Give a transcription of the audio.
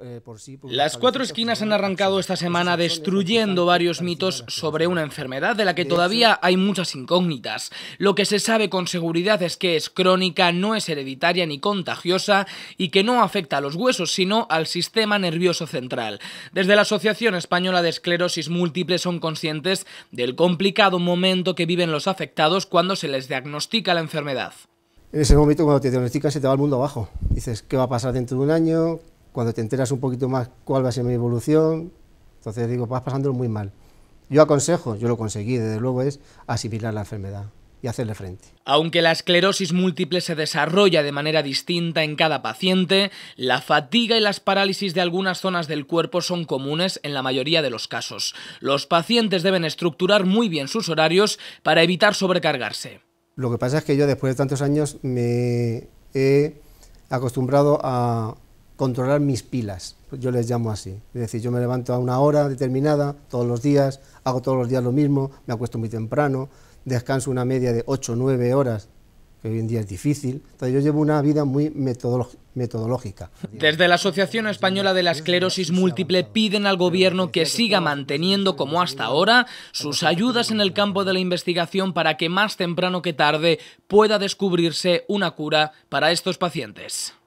Eh, Las cuatro esquinas han arrancado esta semana destruyendo varios mitos sobre una enfermedad de la que todavía hay muchas incógnitas. Lo que se sabe con seguridad es que es crónica, no es hereditaria ni contagiosa y que no afecta a los huesos, sino al sistema nervioso central. Desde la Asociación Española de Esclerosis Múltiple son conscientes del complicado momento que viven los afectados cuando se les diagnostica la enfermedad. En ese momento cuando te diagnostican se te va el mundo abajo. Dices, ¿qué va a pasar dentro de un año? cuando te enteras un poquito más cuál va a ser mi evolución, entonces digo, vas pasándolo muy mal. Yo aconsejo, yo lo conseguí desde luego, es asimilar la enfermedad y hacerle frente. Aunque la esclerosis múltiple se desarrolla de manera distinta en cada paciente, la fatiga y las parálisis de algunas zonas del cuerpo son comunes en la mayoría de los casos. Los pacientes deben estructurar muy bien sus horarios para evitar sobrecargarse. Lo que pasa es que yo después de tantos años me he acostumbrado a controlar mis pilas, yo les llamo así. Es decir, yo me levanto a una hora determinada todos los días, hago todos los días lo mismo, me acuesto muy temprano, descanso una media de 8 o 9 horas, que hoy en día es difícil. Entonces yo llevo una vida muy metodológica. Desde la Asociación Española de la Esclerosis Múltiple piden al gobierno que siga manteniendo, como hasta ahora, sus ayudas en el campo de la investigación para que más temprano que tarde pueda descubrirse una cura para estos pacientes.